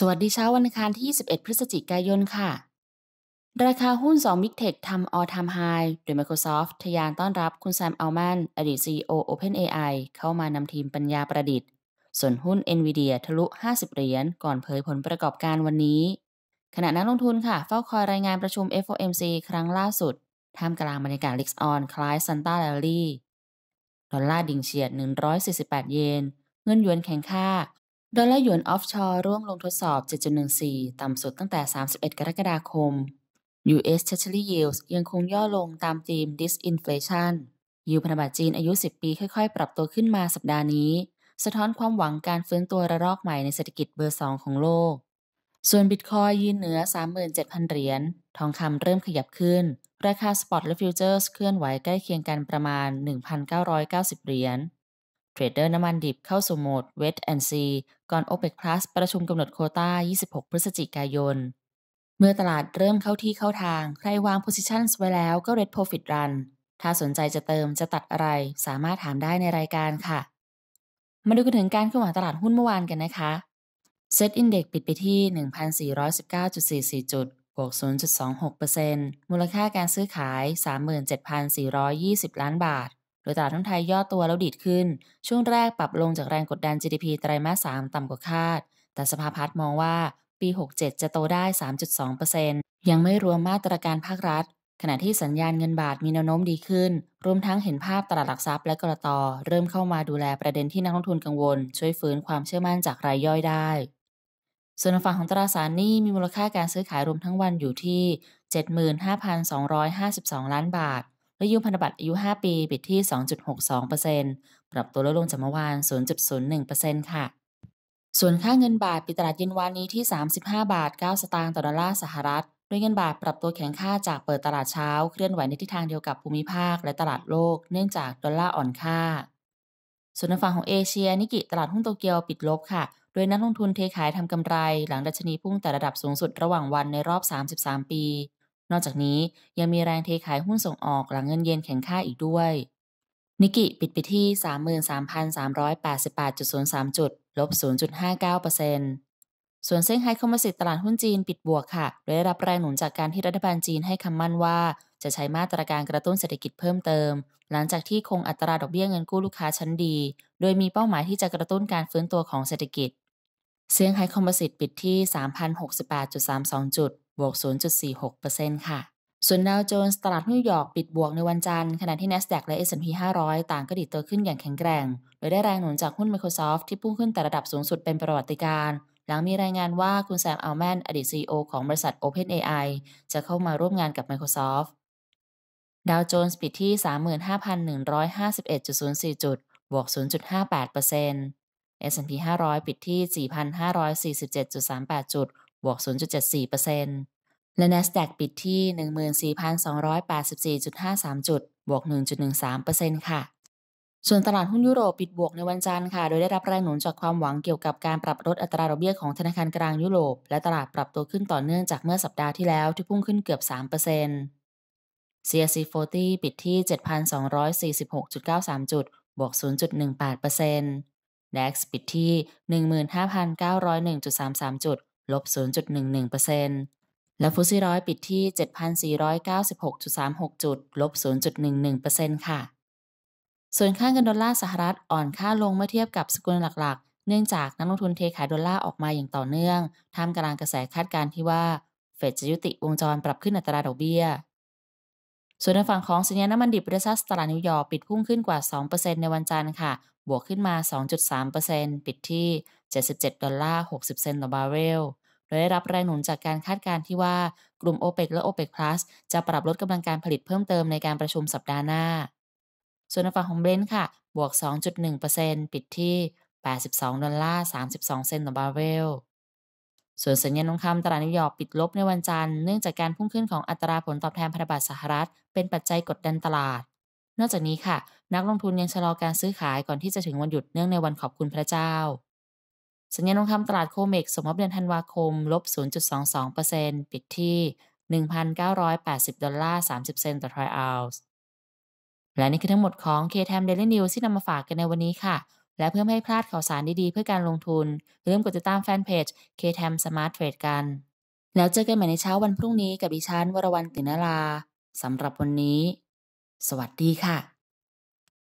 สวัสดีเช้าวันอังคารที่ 21 พฤศจิกายนค่ะ ราคาหุ้น2 Big Tech ทำ All Time High โดย Microsoft ทยานต้อนรับคุณแซมอัลแมนอดีต CEO OpenAI เข้ามานำทีมปัญญาประดิษฐ์ ส่วนหุ้น NVIDIA ทะลุ 50เหรียญก่อนเผยผลประกอบการวันนี้ ขณะนักลงทุนค่ะ เฝ้าคอยรายงานประชุม FOMC ครั้งล่าสุด ท่ามกลางบรรยากาศล l e ออนคล้ายซันต้าแลลี่ดอลลาร์ดิ่งเฉียด 148 เยน เงินหยวนแข็งค่าดอลลาร์หยวนออฟชอร์ร่วงลงทดสอบ 7.14 ต่ำสุดตั้งแต่ 31 กรกฎาคม U.S. Treasury Yields ยังคงย่อลงตามธีม disinflation ยูพันธบัตรจีนอายุ 10 ปีค่อยๆ ปรับตัวขึ้นมาสัปดาห์นี้ สะท้อนความหวังการฟื้นตัวระลอกใหม่ในเศรษฐกิจเบอร์2ของโลก ส่วนบิตคอยยืนเหนือ 37,000 เหรียญ ทองคำเริ่มขยับขึ้น ราคาสปอตและฟิวเจอร์สเคลื่อนไหวใกล้เคียงกันประมาณ 1,990 เหรียญเทรดเดอร์น้ำมันดิบเข้าสู่โหมด w e t and See ก่อน OPEC Plus ประชุมกำหนดโคต้า 26 พฤศจิกายน เมื่อตลาดเริ่มเข้าที่เข้าทาง ใครวาง Positions ไว้แล้วก็ Red Profit Run ถ้าสนใจจะเติมจะตัดอะไร สามารถถามได้ในรายการค่ะ มาดูกันถึงการเคลื่อนไหวตลาดหุ้นเมื่อวานกันนะคะเซ็ตอินเด็กปิดไปที่ 1,419.44จุดบวก0.26%มูลค่าการซื้อขาย 37,420 ล้านบาทโดยตลาดทุนไทยย่อตัวแล้วดีดขึ้น ช่วงแรกปรับลงจากแรงกดดัน GDP ไตรมาส 3 ต่ำกว่าคาด แต่สภาพัฒน์มองว่าปี 67 จะโตได้ 3.2%ยังไม่รวมมาตรการภาครัฐ ขณะที่สัญญาณเงินบาทมีแนวโน้มดีขึ้น รวมทั้งเห็นภาพตลาดหลักทรัพย์และกระตอเริ่มเข้ามาดูแลประเด็นที่นักลงทุนกังวล ช่วยฟื้นความเชื่อมั่นจากรายย่อยได้ ส่วนฝั่งของตราสารหนี้มีมูลค่าการซื้อขายรวมทั้งวันอยู่ที่ 75,252 ล้านบาทและยูพันธบัตรอายุ 5 ปี ปิดที่ 2.62%ปรับตัวลดลงจากเมื่อวาน 0.01%ค่ะ ส่วนค่าเงินบาทปิดตลาดเย็นวานนี้ที่ 35 บาท 9 สตางค์ต่อ ดอลลาร์สหรัฐ โดยเงินบาทปรับตัวแข็งค่าจากเปิดตลาดเช้าเคลื่อนไหวในทิศทางเดียวกับภูมิภาคและตลาดโลก เนื่องจาก ดอลลาร์อ่อนค่า ส่วนในฝั่งของเอเชียนิกิตลาดหุ้นโตเกียวปิดลบค่ะ โดยนักลงทุนเทขายทำกำไร หลังดัชนีพุ่งแต่ระดับสูงสุดระหว่างวันในรอบ 33 ปีนอกจากนี้ยังมีแรงเทขายหุ้นส่งออกหลังเงินเยนแข็งค่าอีกด้วย นิกิปิดไปที่ 33,388.03 จุดลบ0.59%ส่วนเซี่ยงไฮ้คอมมิสิตตลาดหุ้นจีนปิดบวกค่ะ โดยได้รับแรงหนุนจากการที่รัฐบาลจีนให้คำมั่นว่า จะใช้มาตรการกระตุ้นเศรษฐกิจเพิ่มเติม หลังจากที่คงอัตราดอกเบี้ยเงินกู้ลูกค้าชั้นดี โดยมีเป้าหมายที่จะกระตุ้นการฟื้นตัวของเศรษฐกิจเซี่ยงไฮ้คอมมิสิตปิดที่3,068.32จุดบวก 0.46%ค่ะ ส่วนดาวโจนส์ตลาดนิวยอร์กปิดบวกในวันจันทร์ขณะที่ NASDAQ และ S&P 500 ต่างก็ดีดตัวขึ้นอย่างแข็งแกร่งโดยได้แรงหนุนจากหุ้น Microsoft ที่พุ่งขึ้นแต่ระดับสูงสุดเป็นประวัติการณ์หลังมีรายงานว่าคุณแซม อัลแมนอดีต CEO ของบริษัท OpenAI จะเข้ามาร่วมงานกับ Microsoft ดาวโจนส์ปิดที่ 35,151.04 จุด บวก 0.58% S&P 500ปิดที่4,547.38จุดบวก0.74%และ NASDAQ ปิดที่ 14,284.53 จุด บวก 1.13%ค่ะ ส่วนตลาดหุ้นยุโรป ปิดบวกในวันจันทร์ค่ะ โดยได้รับแรงหนุนจากความหวังเกี่ยวกับการปรับลดอัตราดอกเบี้ยของธนาคารกลางยุโรป และตลาดปรับตัวขึ้นต่อเนื่องจากเมื่อสัปดาห์ที่แล้วที่พุ่งขึ้นเกือบ3% c a c 40 ปิดที่ 7,246.93 จุด บวก0.18%ด a x ปิดที่15,901.33จุดลบ0.11%และฟุตซี่ร้อยปิดที่ 7,496.36จุดลบ0.11%ค่ะ ส่วนค่าเงินดอลลาร์สหรัฐอ่อนค่าลงเมื่อเทียบกับสกุลหลักๆ เนื่องจากนักลงทุนเทขายดอลลาร์ออกมาอย่างต่อเนื่องท่ามกลางกระแสคาดการณ์ที่ว่าเฟดจะยุติวงจรปรับขึ้นอัตราดอกเบี้ย ส่วนในฝั่งของสินค้าน้ำมันดิบบริษัสตลาดนิวยอร์กปิดพุ่งขึ้นกว่า2%ในวันจันทร์ค่ะบวกขึ้นมา 2.3%ปิดที่ 77ดอลลาร์60 เซนต์ต่อบาร์เรล โดยได้รับแรงหนุนจากการคาดการณ์ที่ว่า กลุ่ม o p e ปและ o p e ป Plus จะปรับลดกำลังการผลิตเพิ่มเติมในการประชุมสัปดาห์หน้า ส่วนฝั่งของเบรนท์ค่ะ บวก 2.1%ปิดที่ 82ดอลลาร์32 เซนต์ต่อบาร์เรล ส่วนสัญญาณทองคำตลาดนิวยอร์กปิดลบในวันจันทร์ เนื่องจากการพุ่งขึ้นของอัตราผลตอบแทนพันธบัตรสหรัฐ เป็นปัจจัยกดดันตลาดนอกจากนี้ค่ะ นักลงทุนยังชะลอการซื้อขายก่อนที่จะถึงวันหยุดเนื่องในวันขอบคุณพระเจ้าสัญญาณทองคำตลาดโคเมกสมบเดือนธันวาคม ลบ0.22%ปิดที่ 1,980ดอลลาร์30เซนต์ต่อทรอยออลส์ และนี่คือทั้งหมดของ k t m Daily News ที่นำมาฝากกันในวันนี้ค่ะ และเพื่อไม่ให้พลาดข่าวสารดีๆ เพื่อการลงทุนอย่าลืมกดติดตามแฟนเพจ k t m Smart Trade กัน แล้วเจอกันใหม่ในเช้าวันพรุ่งนี้ กับดิฉันวรวรรณตินาราสำหรับวันนี้สวัสดีค่ะ